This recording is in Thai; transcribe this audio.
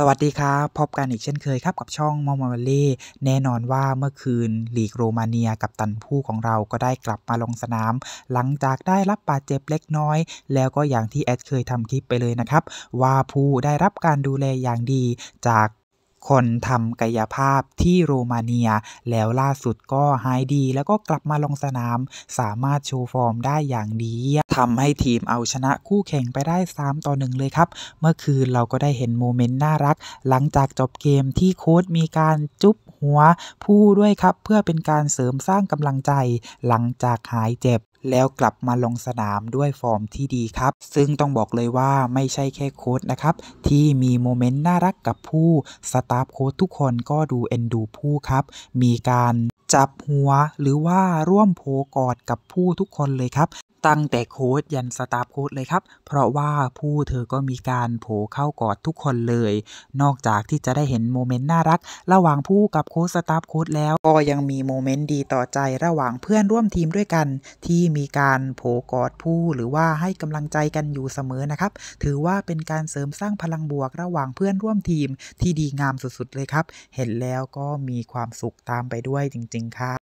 สวัสดีครับพบกันอีกเช่นเคยครับกับช่องมอมมาเล่แน่นอนว่าเมื่อคืนลีกโรมาเนียกับตันผู้ของเราก็ได้กลับมาลงสนาม หลังจากได้รับบาดเจ็บเล็กน้อย แล้วก็อย่างที่แอดเคยทำคลิปไปเลยนะครับ ว่าผู้ได้รับการดูแลอย่างดีจากคนทำกายภาพที่โรมาเนียแล้วล่าสุดก็หายดีแล้วก็กลับมาลงสนามสามารถโชว์ฟอร์มได้อย่างดีทำให้ทีมเอาชนะคู่แข่งไปได้ 3 ต่อ 1 เลยครับ เมื่อคืนเราก็ได้เห็นโมเมนต์น่ารัก หลังจากจบเกมที่โค้ชมีการจุ๊บหัวผู้ด้วยครับเพื่อเป็นการเสริมสร้างกำลังใจหลังจากหายเจ็บแล้วกลับมาลงสนามด้วยฟอร์มที่ดีครับ ซึ่งต้องบอกเลยว่าไม่ใช่แค่โค้ดนะครับที่มีโมเมนต์น่ารักกับผู้สตาฟโค้ดทุกคนก็ดูเอ็นดูผู้ครับมีการจับหัวหรือว่าร่วมโผกอดกับผู้ทุกคนเลยครับ ตั้งแต่โค้ดยันสตาฟโค้ดเลยครับเพราะว่าผู้เธอก็มีการโผเข้ากอดทุกคนเลยนอกจากที่จะได้เห็นโมเมนต์น่ารักระหว่างผู้กับโค้ดสตาฟโค้ดแล้วก็ยังมีโมเมนต์ดีต่อใจระหว่างเพื่อนร่วมทีมด้วยกันที่มีการโผกอดผู้หรือว่าให้กำลังใจกันอยู่เสมอนะครับ ถือว่าเป็นการเสริมสร้างพลังบวกระหว่างเพื่อนร่วมทีมที่ดีงามสุดๆเลยครับ เห็นแล้วก็มีความสุขตามไปด้วยจริงๆค่ะ